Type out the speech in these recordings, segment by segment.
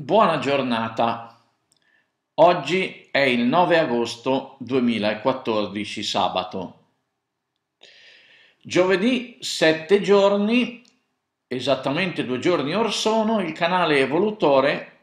Buona giornata. Oggi è il 9 agosto 2014 sabato. Giovedì sette giorni, esattamente due giorni or sono, il canale Evolutore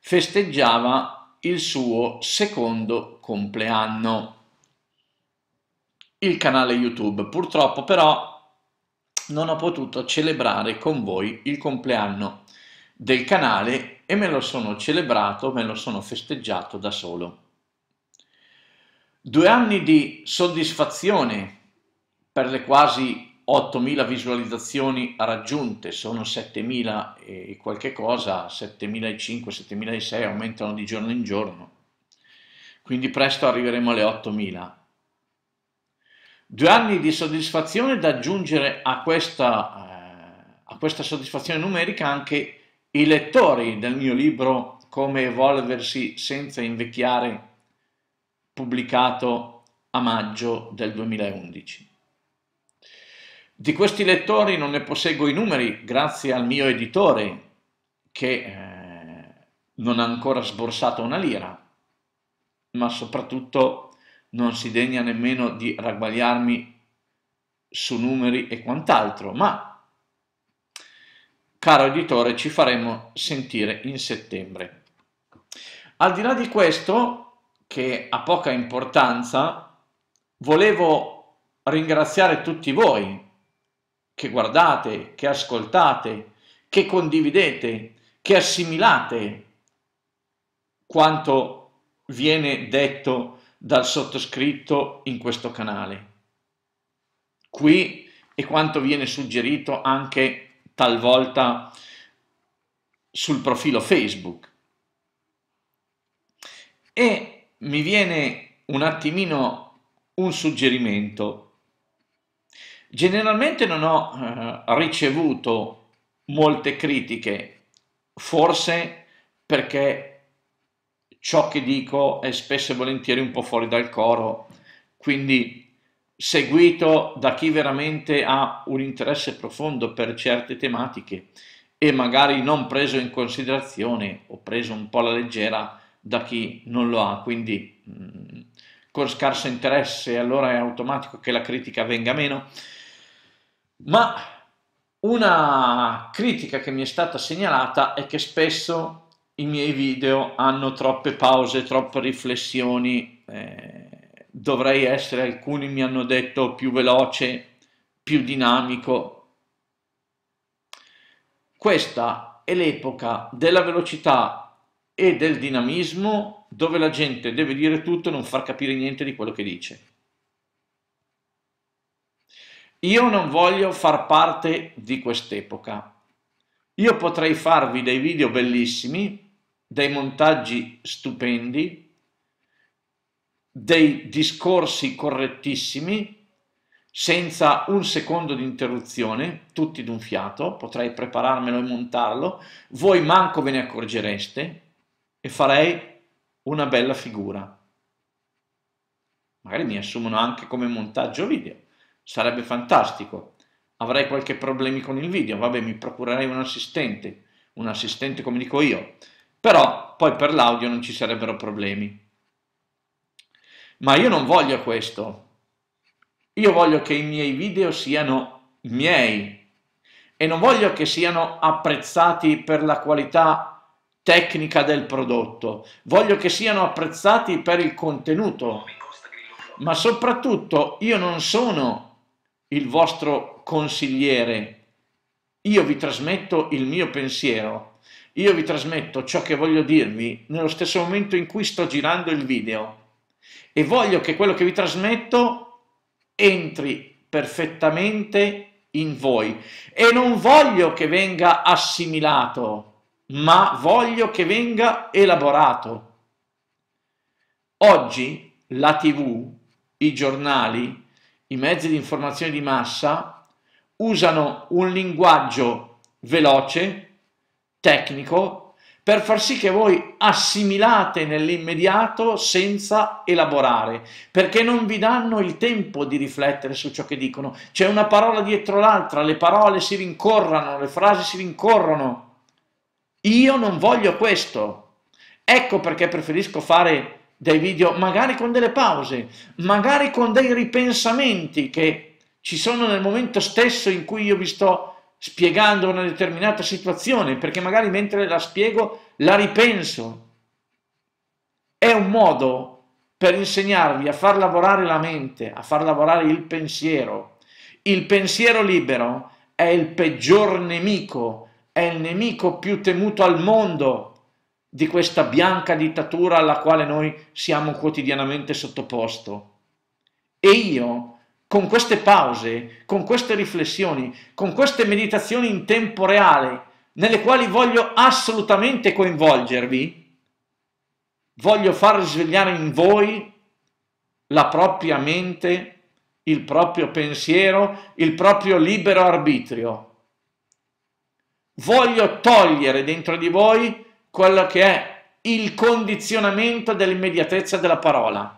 festeggiava il suo secondo compleanno. Il canale YouTube. Purtroppo però non ho potuto celebrare con voi il compleanno del canale e me lo sono celebrato, me lo sono festeggiato da solo. Due anni di soddisfazione per le quasi 8.000 visualizzazioni raggiunte, sono 7.000 e qualche cosa, 7.500, 7.600, aumentano di giorno in giorno. Quindi presto arriveremo alle 8.000. Due anni di soddisfazione da aggiungere a questa, eh, a questa soddisfazione numerica anche i lettori del mio libro Come evolversi senza invecchiare, pubblicato a maggio del 2011. Di questi lettori non ne posseggo i numeri grazie al mio editore che eh, non ha ancora sborsato una lira, ma soprattutto non si degna nemmeno di ragguagliarmi su numeri e quant'altro, ma Caro editore, ci faremo sentire in settembre. Al di là di questo, che ha poca importanza, volevo ringraziare tutti voi che guardate, che ascoltate, che condividete, che assimilate quanto viene detto dal sottoscritto in questo canale. Qui e quanto viene suggerito anche talvolta sul profilo Facebook. E mi viene un attimino un suggerimento. Generalmente non ho eh, ricevuto molte critiche, forse perché ciò che dico è spesso e volentieri un po' fuori dal coro, quindi seguito da chi veramente ha un interesse profondo per certe tematiche e magari non preso in considerazione o preso un po' alla leggera da chi non lo ha, quindi mh, mm, con scarso interesse allora è automatico che la critica venga meno. Ma una critica che mi è stata segnalata è che spesso i miei video hanno troppe pause, troppe riflessioni, eh, dovrei essere, alcuni mi hanno detto, più veloce, più dinamico. Questa è l'epoca della velocità e del dinamismo dove la gente deve dire tutto e non far capire niente di quello che dice. Io non voglio far parte di quest'epoca. Io potrei farvi dei video bellissimi, dei montaggi stupendi, dei discorsi correttissimi senza un secondo di interruzione, tutti d'un fiato, potrei prepararmelo e montarlo, voi manco ve ne accorgereste e farei una bella figura. Magari mi assumono anche come montaggio video, sarebbe fantastico. Avrei qualche problema con il video, vabbè mi procurerei un assistente, un assistente come dico io, però poi per l'audio non ci sarebbero problemi ma io non voglio questo. Io voglio che i miei video siano miei e non voglio che siano apprezzati per la qualità tecnica del prodotto, voglio che siano apprezzati per il contenuto, ma soprattutto io non sono il vostro consigliere, io vi trasmetto il mio pensiero, io vi trasmetto ciò che voglio dirvi nello stesso momento in cui sto girando il video e voglio che quello che vi trasmetto entri perfettamente in voi e non voglio che venga assimilato, ma voglio che venga elaborato. Oggi la tv, i giornali, i mezzi di informazione di massa usano un linguaggio veloce, tecnico per far sì che voi assimilate nell'immediato senza elaborare, perché non vi danno il tempo di riflettere su ciò che dicono. C'è una parola dietro l'altra, le parole si rincorrono, le frasi si rincorrono. Io non voglio questo. Ecco perché preferisco fare dei video magari con delle pause, magari con dei ripensamenti che ci sono nel momento stesso in cui io vi sto spiegando una determinata situazione, perché magari mentre la spiego la ripenso. È un modo per insegnarvi a far lavorare la mente, a far lavorare il pensiero. Il pensiero libero è il peggior nemico, è il nemico più temuto al mondo di questa bianca dittatura alla quale noi siamo quotidianamente sottoposto. E io con queste pause, con queste riflessioni, con queste meditazioni in tempo reale, nelle quali voglio assolutamente coinvolgervi, voglio far risvegliare in voi la propria mente, il proprio pensiero, il proprio libero arbitrio. Voglio togliere dentro di voi quello che è il condizionamento dell'immediatezza della parola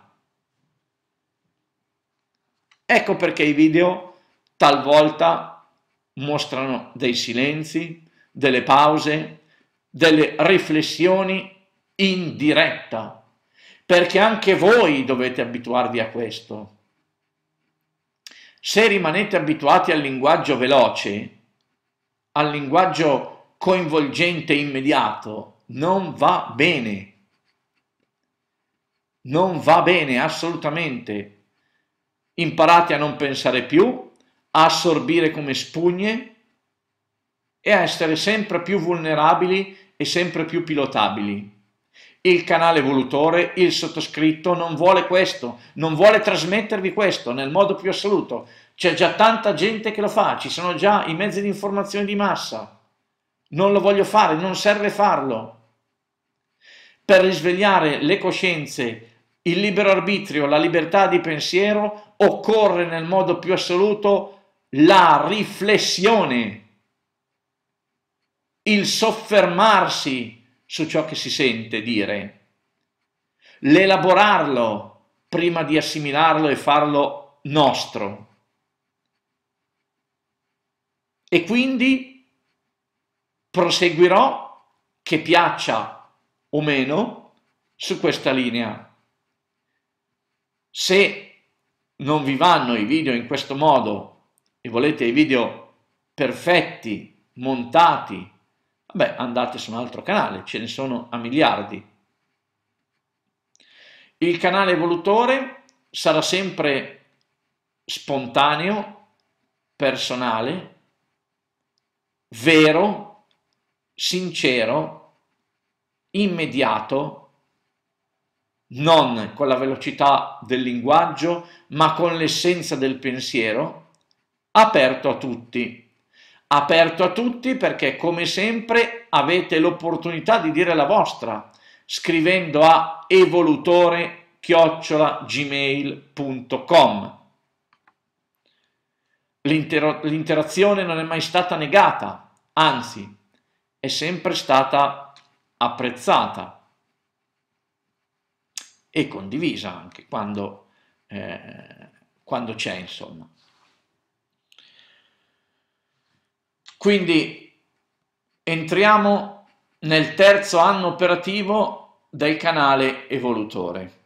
Ecco perché i video talvolta mostrano dei silenzi, delle pause, delle riflessioni in diretta, perché anche voi dovete abituarvi a questo. Se rimanete abituati al linguaggio veloce, al linguaggio coinvolgente e immediato, non va bene. Non va bene assolutamente imparate a non pensare più, a assorbire come spugne e a essere sempre più vulnerabili e sempre più pilotabili. Il canale volutore, il sottoscritto, non vuole questo, non vuole trasmettervi questo nel modo più assoluto. C'è già tanta gente che lo fa, ci sono già i mezzi di informazione di massa. Non lo voglio fare, non serve farlo. Per risvegliare le coscienze, il libero arbitrio, la libertà di pensiero, occorre nel modo più assoluto la riflessione, il soffermarsi su ciò che si sente dire, l'elaborarlo prima di assimilarlo e farlo nostro. E quindi proseguirò, che piaccia o meno, su questa linea. Se non vi vanno i video in questo modo e volete i video perfetti, montati, vabbè andate su un altro canale, ce ne sono a miliardi. Il canale evolutore sarà sempre spontaneo, personale, vero, sincero, immediato non con la velocità del linguaggio, ma con l'essenza del pensiero, aperto a tutti. Aperto a tutti perché, come sempre, avete l'opportunità di dire la vostra, scrivendo a evolutore-gmail.com. L'interazione non è mai stata negata, anzi, è sempre stata apprezzata e condivisa anche quando, eh, quando c'è, insomma. Quindi entriamo nel terzo anno operativo del canale evolutore.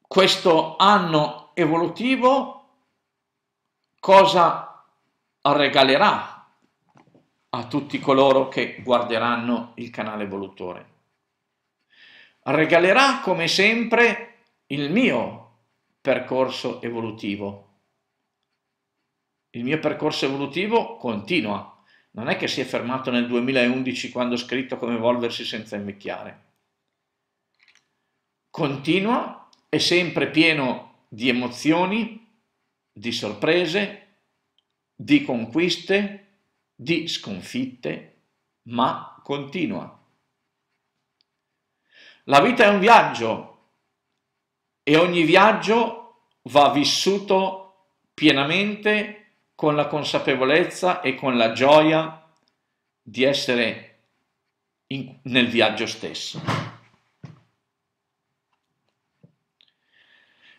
Questo anno evolutivo cosa regalerà a tutti coloro che guarderanno il canale evolutore. Regalerà come sempre il mio percorso evolutivo. Il mio percorso evolutivo continua, non è che si è fermato nel 2011 quando ho scritto come evolversi senza invecchiare. Continua, è sempre pieno di emozioni, di sorprese, di conquiste, di sconfitte, ma continua. La vita è un viaggio e ogni viaggio va vissuto pienamente con la consapevolezza e con la gioia di essere in, nel viaggio stesso.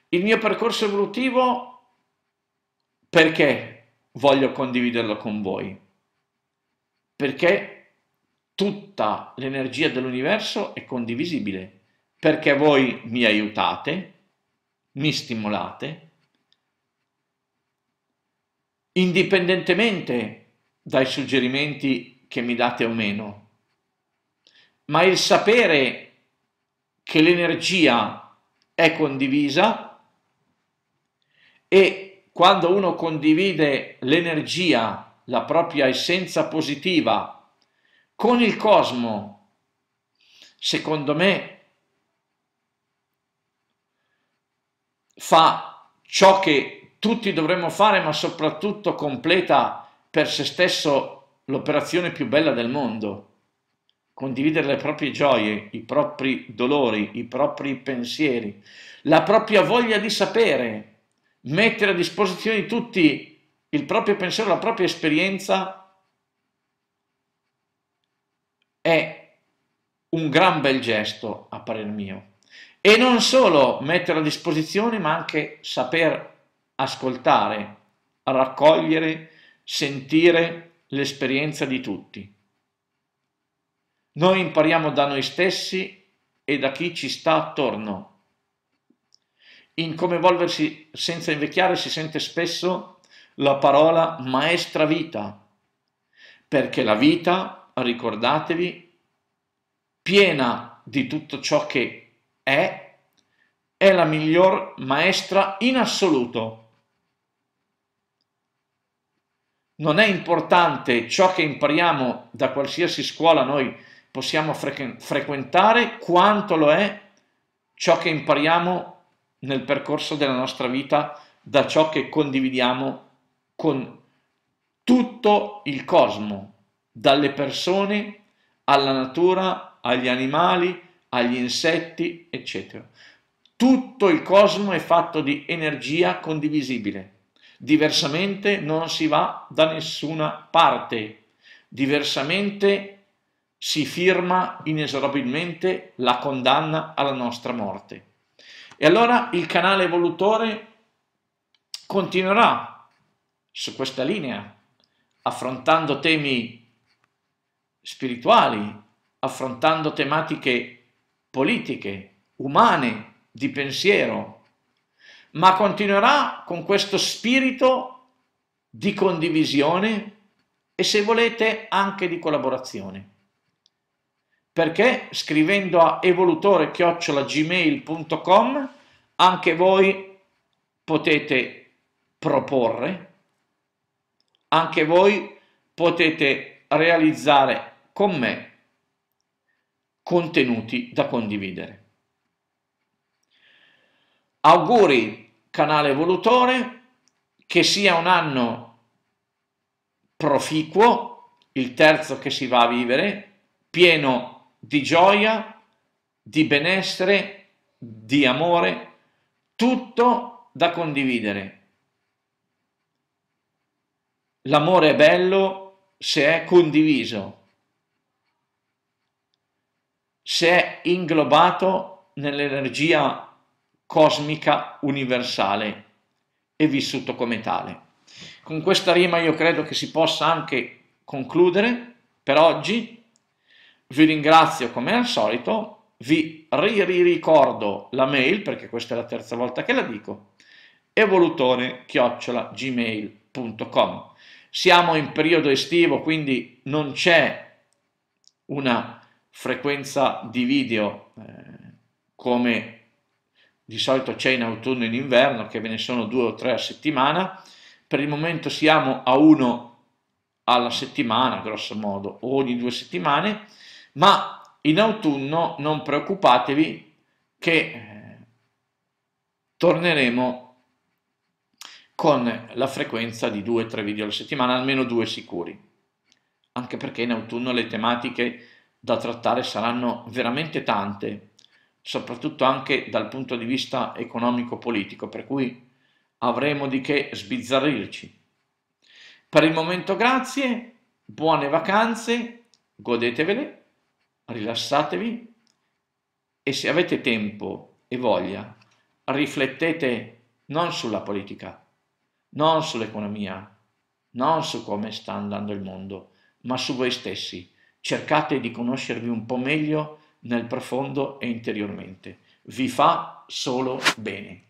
Il mio percorso evolutivo perché voglio condividerlo con voi? perché tutta l'energia dell'universo è condivisibile, perché voi mi aiutate, mi stimolate, indipendentemente dai suggerimenti che mi date o meno, ma il sapere che l'energia è condivisa e quando uno condivide l'energia la propria essenza positiva con il cosmo, secondo me, fa ciò che tutti dovremmo fare, ma soprattutto completa per se stesso l'operazione più bella del mondo condividere le proprie gioie, i propri dolori, i propri pensieri, la propria voglia di sapere, mettere a disposizione di tutti il proprio pensiero, la propria esperienza è un gran bel gesto a parer mio. E non solo mettere a disposizione, ma anche saper ascoltare, raccogliere, sentire l'esperienza di tutti. Noi impariamo da noi stessi e da chi ci sta attorno. In come evolversi senza invecchiare si sente spesso la parola maestra vita, perché la vita, ricordatevi, piena di tutto ciò che è, è la miglior maestra in assoluto. Non è importante ciò che impariamo da qualsiasi scuola noi possiamo fre frequentare, quanto lo è ciò che impariamo nel percorso della nostra vita da ciò che condividiamo con tutto il cosmo, dalle persone alla natura, agli animali, agli insetti, eccetera. Tutto il cosmo è fatto di energia condivisibile. Diversamente non si va da nessuna parte. Diversamente si firma inesorabilmente la condanna alla nostra morte. E allora il canale evolutore continuerà su questa linea, affrontando temi spirituali, affrontando tematiche politiche, umane, di pensiero, ma continuerà con questo spirito di condivisione e se volete anche di collaborazione. Perché scrivendo a evolutore-gmail.com anche voi potete proporre anche voi potete realizzare con me contenuti da condividere. Auguri canale evolutore, che sia un anno proficuo, il terzo che si va a vivere, pieno di gioia, di benessere, di amore, tutto da condividere l'amore è bello se è condiviso, se è inglobato nell'energia cosmica universale e vissuto come tale. Con questa rima io credo che si possa anche concludere per oggi. Vi ringrazio come al solito, vi ricordo la mail perché questa è la terza volta che la dico, evolutone-gmail.com chiocciola siamo in periodo estivo, quindi non c'è una frequenza di video eh, come di solito c'è in autunno e in inverno, che ve ne sono due o tre a settimana. Per il momento siamo a uno alla settimana, grosso modo, ogni due settimane, ma in autunno non preoccupatevi che eh, torneremo con la frequenza di 2-3 video alla settimana, almeno due sicuri, anche perché in autunno le tematiche da trattare saranno veramente tante, soprattutto anche dal punto di vista economico-politico, per cui avremo di che sbizzarrirci. Per il momento grazie, buone vacanze, godetevele, rilassatevi e se avete tempo e voglia riflettete non sulla politica, non sull'economia, non su come sta andando il mondo, ma su voi stessi. Cercate di conoscervi un po' meglio nel profondo e interiormente. Vi fa solo bene.